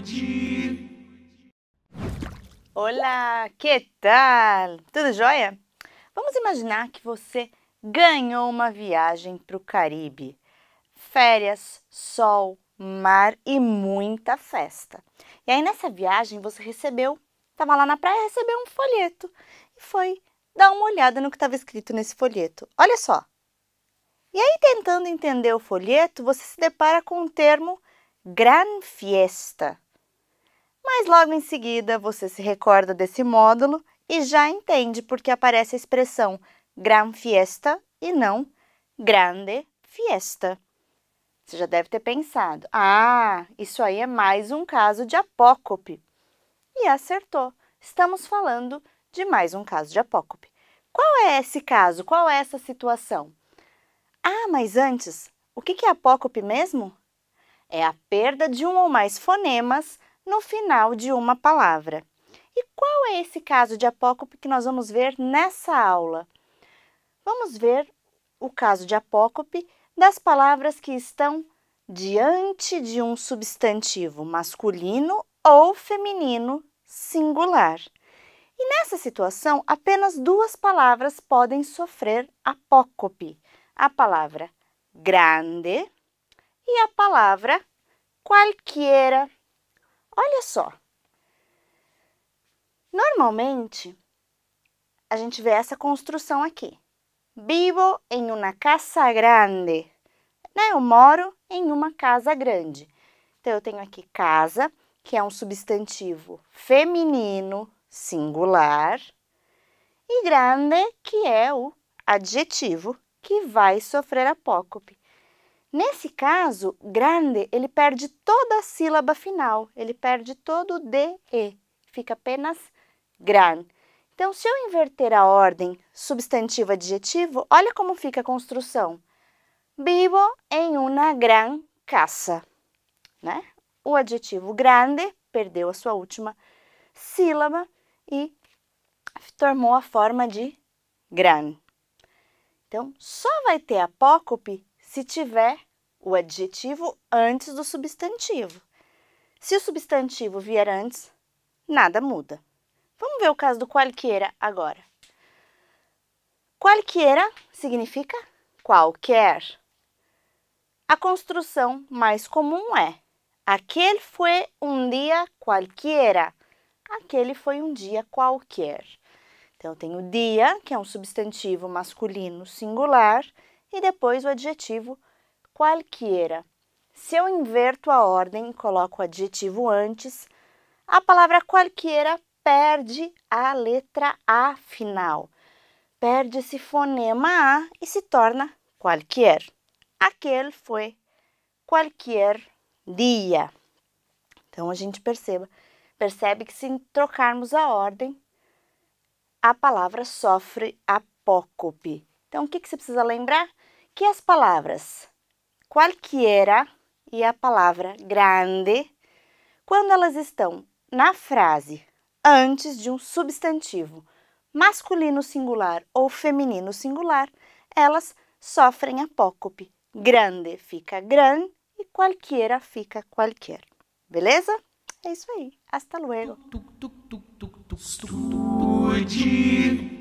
noite. Olá, que tal? Tudo jóia? Vamos imaginar que você ganhou uma viagem para o Caribe. Férias, sol, mar e muita festa. E aí nessa viagem você recebeu, estava lá na praia, recebeu um folheto e foi dar uma olhada no que estava escrito nesse folheto. Olha só. E aí tentando entender o folheto, você se depara com o termo Gran Fiesta. Mas logo em seguida você se recorda desse módulo e já entende porque aparece a expressão gran fiesta e não grande fiesta. Você já deve ter pensado: ah, isso aí é mais um caso de apócope. E acertou. Estamos falando de mais um caso de apócope. Qual é esse caso? Qual é essa situação? Ah, mas antes, o que é apócope mesmo? É a perda de um ou mais fonemas no final de uma palavra. E qual é esse caso de apócope que nós vamos ver nessa aula? Vamos ver o caso de apócope das palavras que estão diante de um substantivo masculino ou feminino singular. E nessa situação, apenas duas palavras podem sofrer apócope: a palavra grande e a palavra qualquer. Olha só. Normalmente, a gente vê essa construção aqui. Vivo em uma casa grande. Né? Eu moro em uma casa grande. Então, eu tenho aqui casa, que é um substantivo feminino singular, e grande, que é o adjetivo que vai sofrer apócope. Nesse caso, grande, ele perde toda a sílaba final, ele perde todo o de E, fica apenas gran. Então, se eu inverter a ordem substantivo-adjetivo, olha como fica a construção. Vivo em uma gran casa, né? O adjetivo grande perdeu a sua última sílaba e formou a forma de gran. Então, só vai ter apócope se tiver o adjetivo antes do substantivo. Se o substantivo vier antes, nada muda. Vamos ver o caso do qualquer agora. Qualquer significa qualquer. A construção mais comum é aquele foi um dia qualquer. Aquele foi um dia qualquer. Então, eu tenho dia, que é um substantivo masculino singular, e depois o adjetivo qualquer. Se eu inverto a ordem e coloco o adjetivo antes, a palavra qualquer perde a letra A final. Perde esse fonema A e se torna qualquer. Aquele foi qualquer dia. Então a gente perceba, percebe que se trocarmos a ordem, a palavra sofre apócope. Então, o que, que você precisa lembrar? Que as palavras qualquer e a palavra grande, quando elas estão na frase antes de um substantivo masculino singular ou feminino singular, elas sofrem apócope. Grande fica gran e qualquer fica qualquer. Beleza? É isso aí. Hasta luego. Estude.